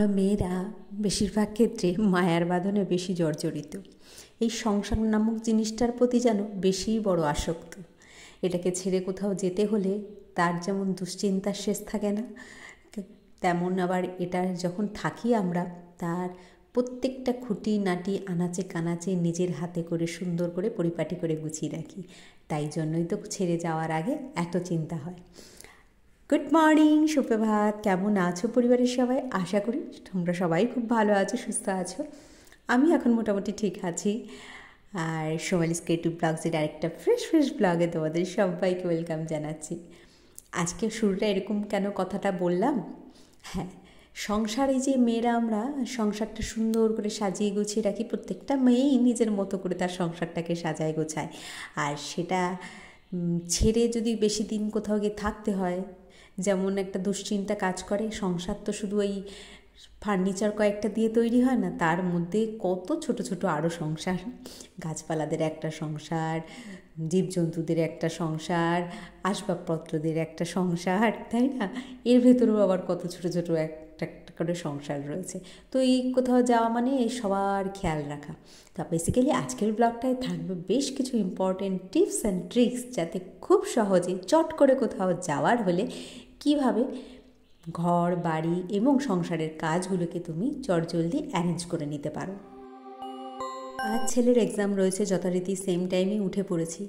আমরা মেয়েরা বেশিরভাগ ক্ষেত্রে মায়ার বাঁধনে বেশি জর্জরিত এই সংসার নামক জিনিসটার প্রতি যেন বেশিই বড় আসক্ত এটাকে ছেড়ে কোথাও যেতে হলে তার যেমন দুশ্চিন্তার শেষ থাকে না তেমন আবার এটা যখন থাকি আমরা তার প্রত্যেকটা খুঁটি নাটি আনাচে কানাচে নিজের হাতে করে সুন্দর করে পরিপাটি করে গুছিয়ে রাখি তাই জন্যই তো ছেড়ে যাওয়ার আগে এত চিন্তা হয় গুড মর্নিং সুপ্রভাত কেমন আছো পরিবারের সবাই আশা করি তোমরা সবাই খুব ভালো আছো সুস্থ আছো আমি এখন মোটামুটি ঠিক আছি আর সোমালিস ক্রিয়েটিভ ব্লগসের আরেকটা ফ্রেশ ফ্রেশ ব্লগে তোমাদের সবাইকে ওয়েলকাম জানাচ্ছি আজকে শুরুটা এরকম কেন কথাটা বললাম হ্যাঁ সংসারে যে মেয়েরা আমরা সংসারটা সুন্দর করে সাজিয়ে গুছিয়ে রাখি প্রত্যেকটা মেয়েই নিজের মতো করে তার সংসারটাকে সাজায় গোছায় আর সেটা ছেড়ে যদি বেশি দিন কোথাও গিয়ে থাকতে হয় যেমন একটা দুশ্চিন্তা কাজ করে সংসার তো শুধু এই ফার্নিচার কয়েকটা দিয়ে তৈরি হয় না তার মধ্যে কত ছোট ছোট আরও সংসার গাছপালাদের একটা সংসার জীবজন্তুদের একটা সংসার আসবাবপত্রদের একটা সংসার তাই না এর ভেতরেও আবার কত ছোট ছোট একটা একটা করে সংসার রয়েছে তো এই কোথাও যাওয়া মানে এই সবার খেয়াল রাখা তা বেসিক্যালি আজকের ব্লগটায় থাকবে বেশ কিছু ইম্পর্টেন্ট টিপস অ্যান্ড ট্রিক্স যাতে খুব সহজে চট করে কোথাও যাওয়ার হলে কিভাবে ঘর বাড়ি এবং সংসারের কাজগুলোকে তুমি চটজলদি অ্যারেঞ্জ করে নিতে পারো আজ ছেলের এক্সাম রয়েছে যথারীতি সেম টাইমে উঠে পড়েছি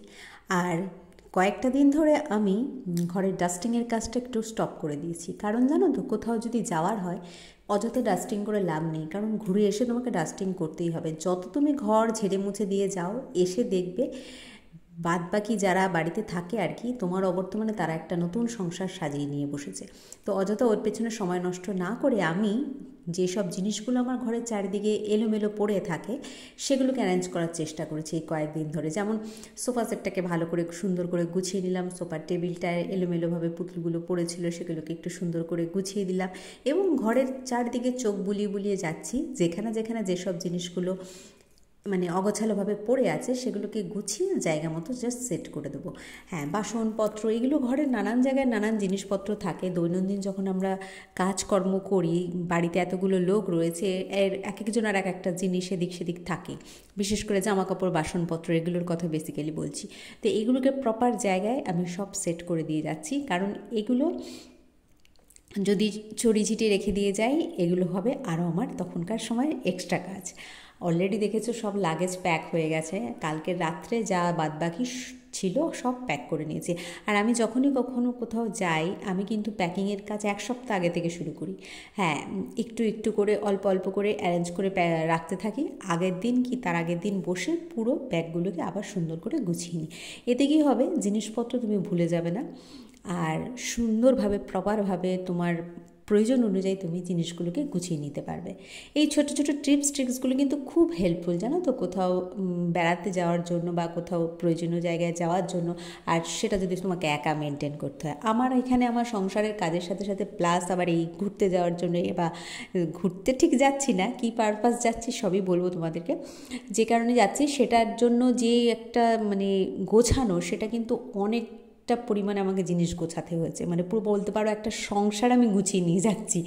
আর কয়েকটা দিন ধরে আমি ঘরের ডাস্টিংয়ের কাজটা একটু স্টপ করে দিয়েছি কারণ জানো তো কোথাও যদি যাওয়ার হয় অযথা ডাস্টিং করে লাভ নেই কারণ ঘুরে এসে তোমাকে ডাস্টিং করতেই হবে যত তুমি ঘর ঝেড়ে মুছে দিয়ে যাও এসে দেখবে বাদ বাকি যারা বাড়িতে থাকে আর কি তোমার অবর্তমানে তারা একটা নতুন সংসার সাজিয়ে নিয়ে বসেছে তো অযথা ওর পেছনে সময় নষ্ট না করে আমি যেসব জিনিসগুলো আমার ঘরের চারিদিকে এলোমেলো পড়ে থাকে সেগুলোকে অ্যারেঞ্জ করার চেষ্টা করেছি এই কয়েকদিন ধরে যেমন সোফা সেটটাকে ভালো করে সুন্দর করে গুছিয়ে নিলাম সোফার টেবিলটায় এলোমেলোভাবে পুতুলগুলো পড়েছিল সেগুলোকে একটু সুন্দর করে গুছিয়ে দিলাম এবং ঘরের চারদিকে চোখ বুলিয়ে বুলিয়ে যাচ্ছি যেখানে যেখানে যেসব জিনিসগুলো মানে অগোছালোভাবে পড়ে আছে সেগুলোকে গুছিয়ে জায়গা মতো জাস্ট সেট করে দেবো হ্যাঁ বাসনপত্র এগুলো ঘরের নানান জায়গায় নানান জিনিসপত্র থাকে দৈনন্দিন যখন আমরা কাজকর্ম করি বাড়িতে এতগুলো লোক রয়েছে এর এক একজন আর এক একটা জিনিস এদিক সেদিক থাকে বিশেষ করে জামা কাপড় বাসনপত্র এগুলোর কথা বেসিক্যালি বলছি তো এগুলোকে প্রপার জায়গায় আমি সব সেট করে দিয়ে যাচ্ছি কারণ এগুলো যদি চড়ি ছিটিয়ে রেখে দিয়ে যাই এগুলো হবে আরও আমার তখনকার সময় এক্সট্রা কাজ অলরেডি দেখেছো সব লাগেজ প্যাক হয়ে গেছে কালকে রাত্রে যা বাদবাকি ছিল সব প্যাক করে নিয়েছি আর আমি যখনই কখনো কোথাও যাই আমি কিন্তু প্যাকিংয়ের কাজ এক সপ্তাহ আগে থেকে শুরু করি হ্যাঁ একটু একটু করে অল্প অল্প করে অ্যারেঞ্জ করে রাখতে থাকি আগের দিন কি তার আগের দিন বসে পুরো ব্যাগগুলোকে আবার সুন্দর করে গুছিয়ে নিই এতে কী হবে জিনিসপত্র তুমি ভুলে যাবে না আর সুন্দরভাবে প্রপারভাবে তোমার প্রয়োজন অনুযায়ী তুমি জিনিসগুলোকে গুছিয়ে নিতে পারবে এই ছোট ছোট ট্রিপস ট্রিক্সগুলো কিন্তু খুব হেল্পফুল জানো তো কোথাও বেড়াতে যাওয়ার জন্য বা কোথাও প্রয়োজনীয় জায়গায় যাওয়ার জন্য আর সেটা যদি তোমাকে একা মেনটেন করতে হয় আমার এখানে আমার সংসারের কাজের সাথে সাথে প্লাস আবার এই ঘুরতে যাওয়ার জন্য বা ঘুরতে ঠিক যাচ্ছি না কি পারপাস যাচ্ছি সবই বলবো তোমাদেরকে যে কারণে যাচ্ছি সেটার জন্য যে একটা মানে গোছানো সেটা কিন্তু অনেক অনেকটা পরিমাণে আমাকে জিনিস গোছাতে হয়েছে মানে পুরো বলতে পারো একটা সংসার আমি গুছিয়ে নিয়ে যাচ্ছি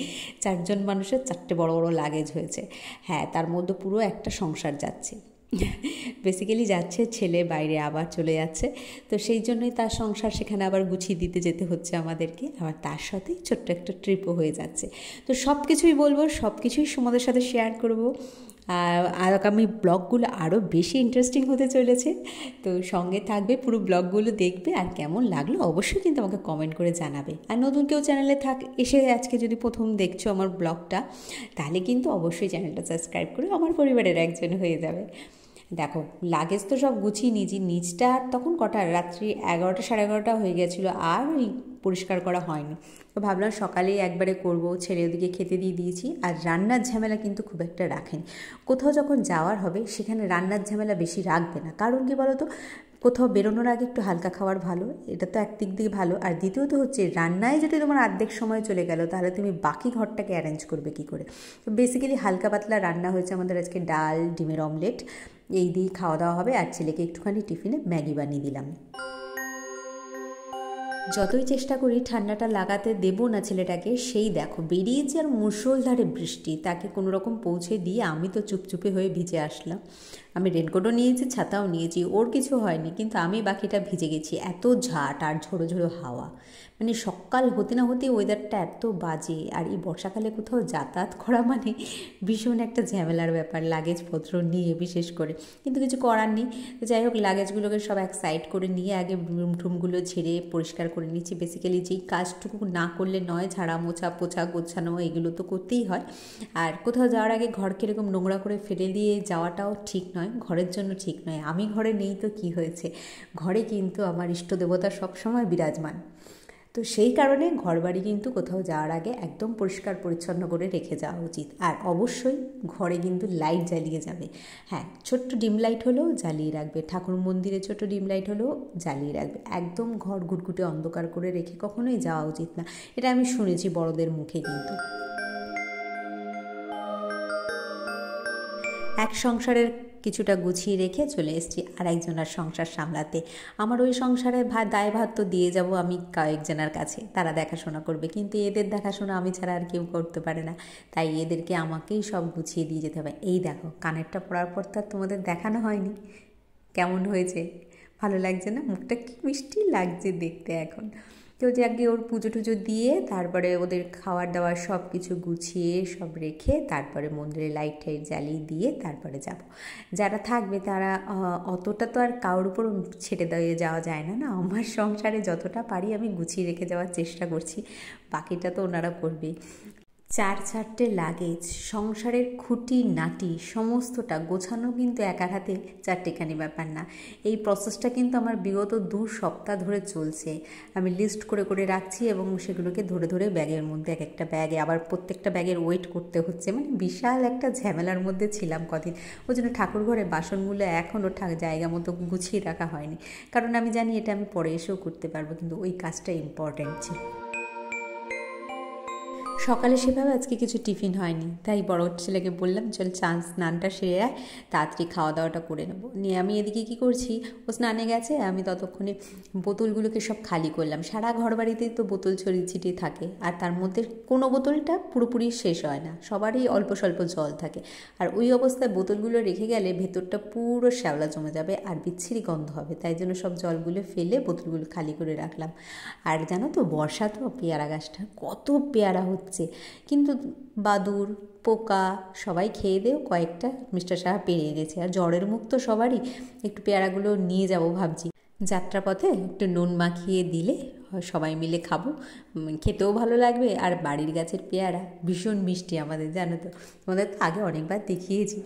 চারজন মানুষের চারটে বড় বড় লাগেজ হয়েছে হ্যাঁ তার মধ্যে পুরো একটা সংসার যাচ্ছে বেসিক্যালি যাচ্ছে ছেলে বাইরে আবার চলে যাচ্ছে তো সেই জন্যই তার সংসার সেখানে আবার গুছিয়ে দিতে যেতে হচ্ছে আমাদেরকে আবার তার সাথেই ছোট্ট একটা ট্রিপও হয়ে যাচ্ছে তো সব কিছুই বলবো সব কিছুই তোমাদের সাথে শেয়ার করবো আগামী ব্লগগুলো আরও বেশি ইন্টারেস্টিং হতে চলেছে তো সঙ্গে থাকবে পুরো ব্লগগুলো দেখবে আর কেমন লাগলো অবশ্যই কিন্তু আমাকে কমেন্ট করে জানাবে আর নতুন কেউ চ্যানেলে থাক এসে আজকে যদি প্রথম দেখছো আমার ব্লগটা তাহলে কিন্তু অবশ্যই চ্যানেলটা সাবস্ক্রাইব করে আমার পরিবারের একজন হয়ে যাবে দেখো লাগেজ তো সব গুছিয়ে নিজে নিচটা তখন কটা রাত্রি এগারোটা সাড়ে এগারোটা হয়ে গেছিলো আর পরিষ্কার করা হয়নি তো ভাবলাম সকালেই একবারে করব ছেড়ে ওদিকে খেতে দিয়ে দিয়েছি আর রান্নার ঝামেলা কিন্তু খুব একটা রাখেনি কোথাও যখন যাওয়ার হবে সেখানে রান্নার ঝামেলা বেশি রাখবে না কারণ কি বলতো কোথাও বেরোনোর আগে একটু হালকা খাওয়ার ভালো এটা তো একদিক দিয়ে ভালো আর দ্বিতীয়ত হচ্ছে রান্নায় যদি তোমার অর্ধেক সময় চলে গেল তাহলে তুমি বাকি ঘরটাকে অ্যারেঞ্জ করবে কি করে তো বেসিক্যালি হালকা পাতলা রান্না হয়েছে আমাদের আজকে ডাল ডিমের অমলেট এই দিয়েই খাওয়া দাওয়া হবে আর ছেলেকে একটুখানি টিফিনে ম্যাগি বানিয়ে দিলাম যতই চেষ্টা করি ঠান্ডাটা লাগাতে দেব না ছেলেটাকে সেই দেখো বেরিয়ে যে আর মুসলধারে বৃষ্টি তাকে কোনো রকম পৌঁছে দিয়ে আমি তো চুপচুপে হয়ে ভিজে আসলাম আমি রেনকোটও নিয়েছি ছাতাও নিয়েছি ওর কিছু হয়নি কিন্তু আমি বাকিটা ভিজে গেছি এত ঝাট আর ঝোড়ো ঝোড়ো হাওয়া মানে সকাল হতে না হতে ওয়েদারটা এত বাজে আর এই বর্ষাকালে কোথাও যাতায়াত করা মানে ভীষণ একটা ঝামেলার ব্যাপার লাগেজপত্র নিয়ে বিশেষ করে কিন্তু কিছু করার নেই যাই হোক লাগেজগুলোকে সব এক সাইড করে নিয়ে আগে রুম ঠুমগুলো ঝেড়ে পরিষ্কার করে নিচ্ছি বেসিক্যালি যেই কাজটুকু না করলে নয় ঝাড়া মোছা পোছা গোছানো এগুলো তো করতেই হয় আর কোথাও যাওয়ার আগে ঘরকে এরকম নোংরা করে ফেলে দিয়ে যাওয়াটাও ঠিক নয় ঘরের জন্য ঠিক নয় আমি ঘরে নেই তো কি হয়েছে ঘরে কিন্তু আমার ইষ্ট দেবতা সবসময় বিরাজমান তো সেই কারণে ঘরবাড়ি কিন্তু কোথাও যাওয়ার আগে একদম পরিষ্কার পরিচ্ছন্ন করে রেখে যাওয়া উচিত আর অবশ্যই ঘরে কিন্তু লাইট জ্বালিয়ে যাবে হ্যাঁ ছোট্ট ডিম লাইট হলেও জ্বালিয়ে রাখবে ঠাকুর মন্দিরে ছোট ডিম লাইট হলেও জ্বালিয়ে রাখবে একদম ঘর ঘুটঘুটে অন্ধকার করে রেখে কখনোই যাওয়া উচিত না এটা আমি শুনেছি বড়দের মুখে কিন্তু এক সংসারের কিছুটা গুছিয়ে রেখে চলে এসেছি একজনার সংসার সামলাতে আমার ওই সংসারে ভা দায়ভার তো দিয়ে যাব আমি কয়েকজনের কাছে তারা দেখাশোনা করবে কিন্তু এদের দেখাশোনা আমি ছাড়া আর কেউ করতে পারে না তাই এদেরকে আমাকেই সব গুছিয়ে দিয়ে যেতে হবে এই দেখো কানেরটা পড়ার পর তো আর তোমাদের দেখানো হয়নি কেমন হয়েছে ভালো লাগছে না মুখটা কি মিষ্টি লাগছে দেখতে এখন যে আগে ওর পুজো টুজো দিয়ে তারপরে ওদের খাওয়ার দাওয়ার সব কিছু গুছিয়ে সব রেখে তারপরে মন্দিরে লাইট টাইট জ্বালিয়ে দিয়ে তারপরে যাব যারা থাকবে তারা অতটা তো আর কারোর উপর ছেড়ে দিয়ে যাওয়া যায় না না আমার সংসারে যতটা পারি আমি গুছিয়ে রেখে যাওয়ার চেষ্টা করছি বাকিটা তো ওনারা করবেই চার চারটে লাগেজ সংসারের খুঁটি নাটি সমস্তটা গোছানো কিন্তু একার হাতে চারটেখানি ব্যাপার না এই প্রসেসটা কিন্তু আমার বিগত দু সপ্তাহ ধরে চলছে আমি লিস্ট করে করে রাখছি এবং সেগুলোকে ধরে ধরে ব্যাগের মধ্যে এক একটা ব্যাগে আবার প্রত্যেকটা ব্যাগের ওয়েট করতে হচ্ছে মানে বিশাল একটা ঝামেলার মধ্যে ছিলাম কদিন ওই জন্য ঠাকুর ঘরে বাসনগুলো এখনও জায়গা মতো গুছিয়ে রাখা হয়নি কারণ আমি জানি এটা আমি পরে এসেও করতে পারবো কিন্তু ওই কাজটা ইম্পর্ট্যান্ট ছিল সকালে সেভাবে আজকে কিছু টিফিন হয়নি তাই বড় ছেলেকে বললাম চল চান স্নানটা সেরে আয় তাড়াতাড়ি খাওয়া দাওয়াটা করে নেবো নিয়ে আমি এদিকে কি করছি ও স্নানে গেছে আমি ততক্ষণে বোতলগুলোকে সব খালি করলাম সারা ঘর বাড়িতেই তো বোতল ছড়িয়ে ছিটিয়ে থাকে আর তার মধ্যে কোনো বোতলটা পুরোপুরি শেষ হয় না সবারই অল্প স্বল্প জল থাকে আর ওই অবস্থায় বোতলগুলো রেখে গেলে ভেতরটা পুরো শ্যাওলা জমে যাবে আর বিচ্ছিরি গন্ধ হবে তাই জন্য সব জলগুলো ফেলে বোতলগুলো খালি করে রাখলাম আর জানো তো বর্ষা তো পেয়ারা গাছটা কত পেয়ারা হচ্ছে যাচ্ছে কিন্তু বাদুর পোকা সবাই খেয়ে দেও কয়েকটা মিস্টার সাহা পেরিয়ে গেছে আর জ্বরের মুখ তো সবারই একটু পেয়ারাগুলো নিয়ে যাব ভাবছি যাত্রাপথে একটু নুন মাখিয়ে দিলে সবাই মিলে খাবো খেতেও ভালো লাগবে আর বাড়ির গাছের পেয়ারা ভীষণ মিষ্টি আমাদের জানো তো তোমাদের তো আগে অনেকবার দেখিয়েছি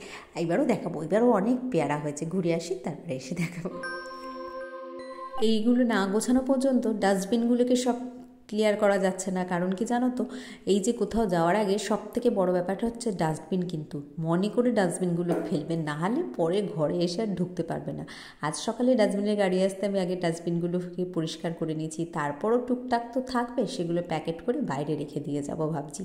এবারও দেখাবো এবারও অনেক পেয়ারা হয়েছে ঘুরে আসি তারপরে এসে দেখাবো এইগুলো না গোছানো পর্যন্ত ডাস্টবিনগুলোকে সব ক্লিয়ার করা যাচ্ছে না কারণ কি জানো তো এই যে কোথাও যাওয়ার আগে সব থেকে বড় ব্যাপারটা হচ্ছে ডাস্টবিন কিন্তু মনে করে ডাস্টবিনগুলো ফেলবেন না হলে পরে ঘরে এসে আর ঢুকতে পারবে না আজ সকালে ডাস্টবিনের গাড়ি আসতে আমি আগে ডাস্টবিনগুলোকে পরিষ্কার করে নিয়েছি তারপরও টুকটাক তো থাকবে সেগুলো প্যাকেট করে বাইরে রেখে দিয়ে যাব ভাবছি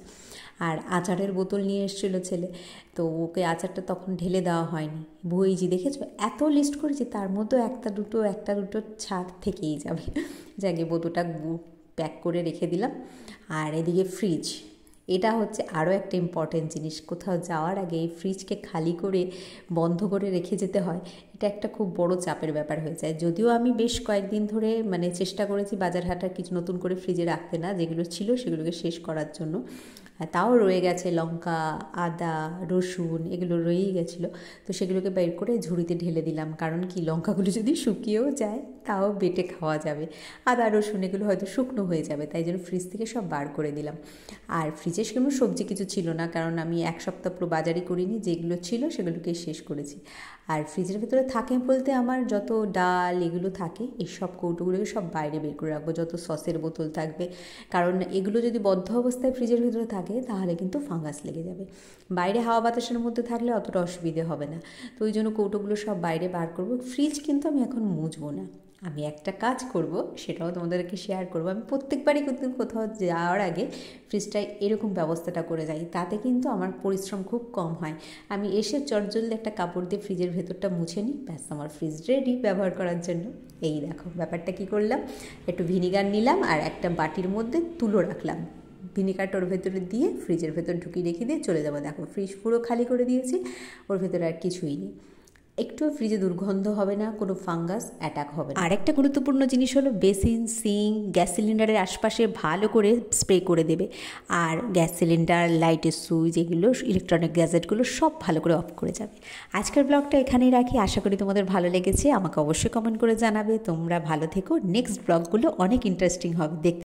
আর আচারের বোতল নিয়ে এসেছিলো ছেলে তো ওকে আচারটা তখন ঢেলে দেওয়া হয়নি বইজি দেখেছো এত লিস্ট করেছি তার মধ্যেও একটা দুটো একটা দুটো ছাদ থেকেই যাবে যাকে বোতলটা প্যাক করে রেখে দিলাম আর এদিকে ফ্রিজ এটা হচ্ছে আরও একটা ইম্পর্টেন্ট জিনিস কোথাও যাওয়ার আগে এই ফ্রিজকে খালি করে বন্ধ করে রেখে যেতে হয় এটা একটা খুব বড় চাপের ব্যাপার হয়ে যায় যদিও আমি বেশ কয়েকদিন ধরে মানে চেষ্টা করেছি বাজার হাটার কিছু নতুন করে ফ্রিজে রাখতে না যেগুলো ছিল সেগুলোকে শেষ করার জন্য হ্যাঁ, তাও রয়ে গেছে লঙ্কা আদা রসুন এগুলো রয়েই গেছিলো তো সেগুলোকে বের করে ঝুড়িতে ঢেলে দিলাম কারণ কি লঙ্কাগুলো যদি শুকিয়েও যায় তাও বেটে খাওয়া যাবে আদা রসুন এগুলো হয়তো শুকনো হয়ে যাবে তাই জন্য ফ্রিজ থেকে সব বার করে দিলাম আর ফ্রিজে কোনো সবজি কিছু ছিল না কারণ আমি এক সপ্তাহ পুরো বাজারই করিনি যেগুলো ছিল সেগুলোকে শেষ করেছি আর ফ্রিজের ভিতরে থাকে বলতে আমার যত ডাল এগুলো থাকে এইসব কৌটোগুলোকে সব বাইরে বের করে রাখবো যত সসের বোতল থাকবে কারণ এগুলো যদি বদ্ধ অবস্থায় ফ্রিজের ভিতরে থাকে তাহলে কিন্তু ফাঙ্গাস লেগে যাবে বাইরে হাওয়া বাতাসের মধ্যে থাকলে অতটা অসুবিধে হবে না তো ওই জন্য কৌটোগুলো সব বাইরে বার করবো ফ্রিজ কিন্তু আমি এখন মুছবো না আমি একটা কাজ করব সেটাও তোমাদেরকে শেয়ার করব আমি প্রত্যেকবারই কিন্তু কোথাও যাওয়ার আগে ফ্রিজটায় এরকম ব্যবস্থাটা করে যাই তাতে কিন্তু আমার পরিশ্রম খুব কম হয় আমি এসে চটজলদি একটা কাপড় দিয়ে ফ্রিজের ভেতরটা মুছে নিই ব্যাস আমার ফ্রিজ রেডি ব্যবহার করার জন্য এই দেখো ব্যাপারটা কি করলাম একটু ভিনিগার নিলাম আর একটা বাটির মধ্যে তুলো রাখলাম ভিনিগারটা ওর ভেতরে দিয়ে ফ্রিজের ভেতর ঢুকিয়ে রেখে দিয়ে চলে যাবো দেখো ফ্রিজ পুরো খালি করে দিয়েছি ওর ভেতরে আর কিছুই নেই একটু ফ্রিজে দুর্গন্ধ হবে না কোনো ফাঙ্গাস অ্যাটাক হবে না আরেকটা গুরুত্বপূর্ণ জিনিস হলো বেসিন সিং গ্যাস সিলিন্ডারের আশপাশে ভালো করে স্প্রে করে দেবে আর গ্যাস সিলিন্ডার লাইটের সুইচ এগুলো ইলেকট্রনিক গ্যাজেটগুলো সব ভালো করে অফ করে যাবে আজকের ব্লগটা এখানেই রাখি আশা করি তোমাদের ভালো লেগেছে আমাকে অবশ্যই কমেন্ট করে জানাবে তোমরা ভালো থেকো নেক্সট ব্লগগুলো অনেক ইন্টারেস্টিং হবে দেখতে